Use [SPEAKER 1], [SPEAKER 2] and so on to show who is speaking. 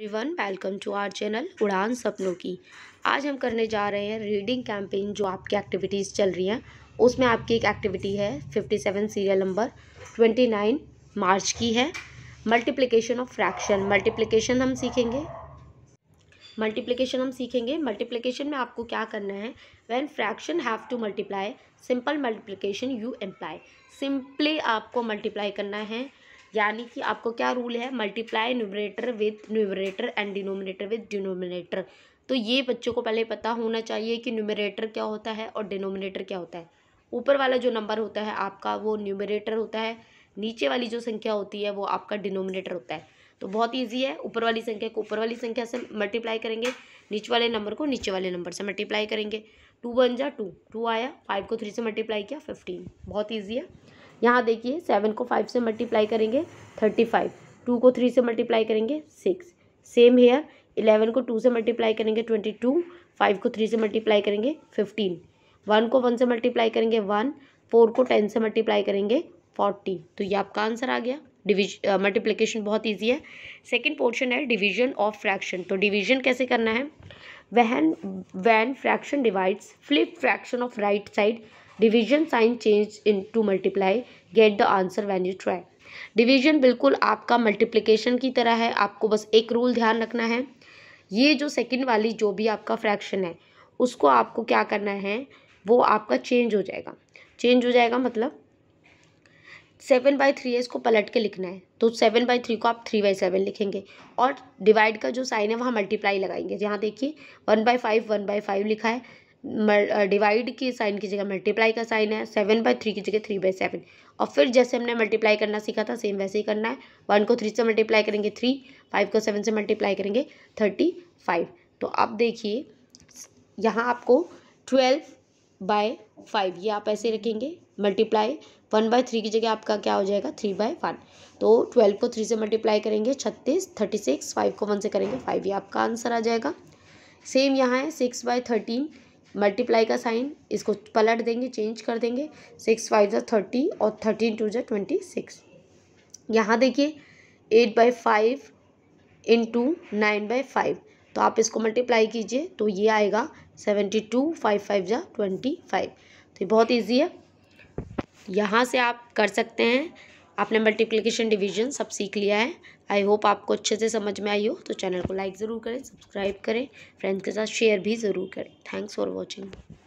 [SPEAKER 1] everyone welcome to our channel Udaan सपनों की आज हम करने जा रहे हैं रीडिंग कैंपेन जो आपकी एक्टिविटीज़ चल रही हैं उसमें आपकी एक एक्टिविटी है 57 सीरियल नंबर 29 मार्च की है मल्टीप्लिकेशन ऑफ फ्रैक्शन मल्टीप्लिकेशन हम सीखेंगे मल्टीप्लिकेशन हम सीखेंगे मल्टीप्लिकेशन में आपको क्या करना है when fraction have to multiply simple multiplication you apply simply आपको मल्टीप्लाई करना है यानी कि आपको क्या रूल है multiply numerator with numerator and denominator with denominator तो ये बच्चों को पहले पता होना चाहिए कि न्यूमरेटर क्या होता है और डिनोमिनेटर क्या होता है ऊपर वाला जो नंबर होता है आपका वो न्यूमरेटर होता है नीचे वाली जो संख्या होती है वो आपका डिनोमिनेटर होता है तो बहुत ईजी है ऊपर वाली संख्या को ऊपर वाली संख्या से मल्टीप्लाई करेंगे नीचे वाले नंबर को नीचे वाले नंबर से मल्टीप्लाई करेंगे टू बन जा टू टू आया फाइव को थ्री से मल्टीप्लाई किया फिफ्टीन बहुत ईजी है यहाँ देखिए सेवन को फाइव से मल्टीप्लाई करेंगे थर्टी फाइव टू को थ्री से मल्टीप्लाई करेंगे सिक्स सेम हेयर इलेवन को टू से मल्टीप्लाई करेंगे ट्वेंटी टू फाइव को थ्री से मल्टीप्लाई करेंगे फिफ्टीन वन को वन से मल्टीप्लाई करेंगे वन फोर को टेन से मल्टीप्लाई करेंगे फोर्टी तो ये आपका आंसर आ गया डिविज मल्टीप्लिकेशन बहुत ईजी है सेकेंड पोर्शन है डिवीजन ऑफ फ्रैक्शन तो डिवीजन कैसे करना है when when fraction divides flip fraction of right side division sign change into multiply get the answer when you try division बिल्कुल आपका मल्टीप्लीकेशन की तरह है आपको बस एक रूल ध्यान रखना है ये जो सेकेंड वाली जो भी आपका फ्रैक्शन है उसको आपको क्या करना है वो आपका चेंज हो जाएगा चेंज हो जाएगा मतलब सेवन बाई थ्री है इसको पलट के लिखना है तो सेवन बाई थ्री को आप थ्री बाई सेवन लिखेंगे और डिवाइड का जो साइन है वहाँ मल्टीप्लाई लगाएंगे जहाँ देखिए one by five one by five लिखा है डिवाइड की साइन की जगह मल्टीप्लाई का साइन है सेवन बाई थ्री की जगह थ्री बाई सेवन और फिर जैसे हमने मल्टीप्लाई करना सीखा था सेम वैसे ही करना है वन को थ्री से मल्टीप्लाई करेंगे थ्री फाइव को सेवन से मल्टीप्लाई करेंगे थर्टी फाइव तो आप देखिए यहाँ आपको ट्वेल्व बाय फाइव ये आप ऐसे रखेंगे मल्टीप्लाई वन बाय थ्री की जगह आपका क्या हो जाएगा थ्री बाय वन तो ट्वेल्व को थ्री से मल्टीप्लाई करेंगे छत्तीस थर्टी सिक्स फाइव को वन से करेंगे फाइव ये आपका आंसर आ जाएगा सेम यहाँ है सिक्स बाय थर्टीन मल्टीप्लाई का साइन इसको पलट देंगे चेंज कर देंगे सिक्स फाइव ज़ा थर्टी और थर्टीन टू ज़ा ट्वेंटी सिक्स यहाँ देखिए eight by five into nine by five तो आप इसको मल्टीप्लाई कीजिए तो ये आएगा सेवेंटी टू फाइव फाइव ज़ा ट्वेंटी फाइव तो ये बहुत ईजी है यहाँ से आप कर सकते हैं आपने मल्टीप्लिकेशन डिवीजन सब सीख लिया है आई होप आपको अच्छे से समझ में आई हो तो चैनल को लाइक ज़रूर करें सब्सक्राइब करें फ्रेंड्स के साथ शेयर भी ज़रूर करें थैंक्स फॉर वॉचिंग